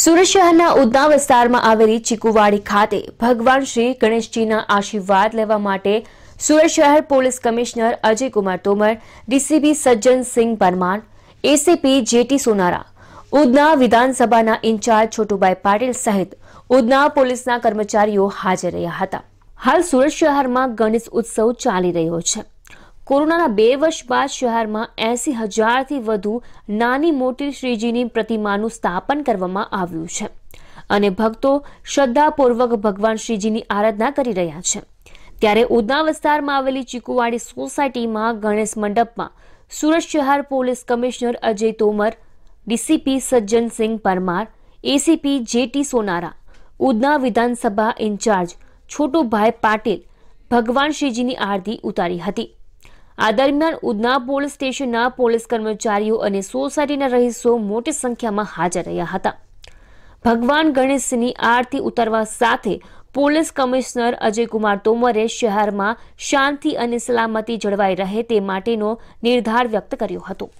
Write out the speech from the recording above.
સુરત શહેરના ઉદના વિસ્તારમાં આવેલી ચીકુવાડી ખાતે ભગવાન શ્રી ગણેશજીના આશીર્વાદ લેવા માટે સુરત શહેર police commissioner Ajaykumar Tomar DCB Sajjansinh Parmar ACP JT Sonara Udhna વિધાનસભાના ઇન્ચાર્જ છોટુભાઈ પાટીલ સહિત ઉદના પોલીસના કર્મચારીઓ હાજર રહ્યા હતા હાલ સુરત શહેરમાં ગણેશ ઉત્સવ ચાલી રહ્યો છે કોરોનાના બે વર્ષ બાદ શહેરમાં એસી હજારથી વધુ નાની મોટી શ્રીજીની પ્રતિમાનું સ્થાપન કરવામાં આવ્યું છે અને ભક્તો શ્રદ્ધાપૂર્વક ભગવાન શ્રીજીની આરાધના કરી રહ્યા છે ત્યારે ઉદના વિસ્તારમાં આવેલી ચીકુવાડી સોસાયટીમાં ગણેશ મંડપમાં સુરત શહેર police commissioner Ajay Tomar DCP Sajjansinh Parmar ACP JT Sonara Udhna વિધાનસભા ઇન્ચાર્જ છોટુભાઈ પાટીલ ભગવાન શ્રીજીની આરતી ઉતારી હતી આ દરમિયાન ઉધના પોલીસ સ્ટેશનના પોલીસ કર્મચારીઓ અને સોસાયટીના રહીશો મોટી સંખ્યામાં હાજર રહ્યા હતા ભગવાન ગણેશની આરતી ઉતારવા સાથે પોલીસ કમિશનર અજયકુમાર તોમરે શહેરમાં શાંતિ અને સલામતી જળવાઈ રહે તે માટેનો નિર્ધાર વ્યક્ત કર્યો હતો